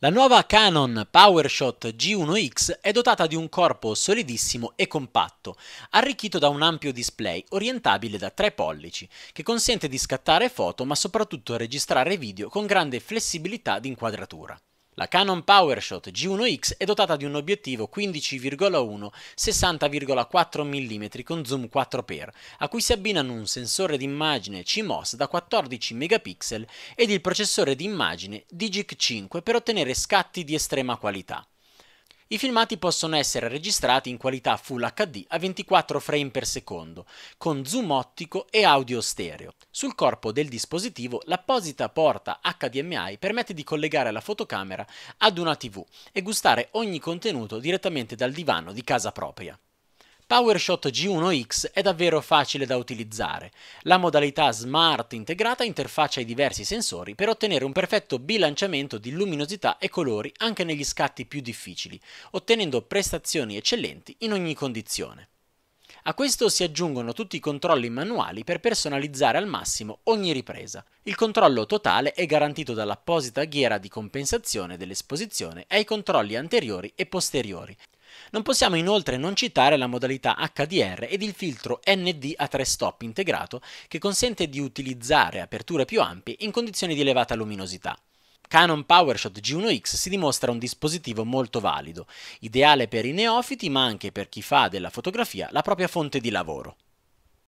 La nuova Canon PowerShot G1X è dotata di un corpo solidissimo e compatto, arricchito da un ampio display orientabile da 3 pollici, che consente di scattare foto ma soprattutto registrare video con grande flessibilità di inquadratura. La Canon PowerShot G1X è dotata di un obiettivo 15,1 60,4 mm con zoom 4x, a cui si abbinano un sensore d'immagine CMOS da 14 megapixel ed il processore d'immagine Digic 5 per ottenere scatti di estrema qualità. I filmati possono essere registrati in qualità Full HD a 24 frame per secondo, con zoom ottico e audio stereo. Sul corpo del dispositivo l'apposita porta HDMI permette di collegare la fotocamera ad una TV e gustare ogni contenuto direttamente dal divano di casa propria. PowerShot G1X è davvero facile da utilizzare. La modalità Smart integrata interfaccia i diversi sensori per ottenere un perfetto bilanciamento di luminosità e colori anche negli scatti più difficili, ottenendo prestazioni eccellenti in ogni condizione. A questo si aggiungono tutti i controlli manuali per personalizzare al massimo ogni ripresa. Il controllo totale è garantito dall'apposita ghiera di compensazione dell'esposizione ai controlli anteriori e posteriori, non possiamo inoltre non citare la modalità HDR ed il filtro ND a 3 stop integrato che consente di utilizzare aperture più ampie in condizioni di elevata luminosità. Canon PowerShot G1X si dimostra un dispositivo molto valido, ideale per i neofiti ma anche per chi fa della fotografia la propria fonte di lavoro.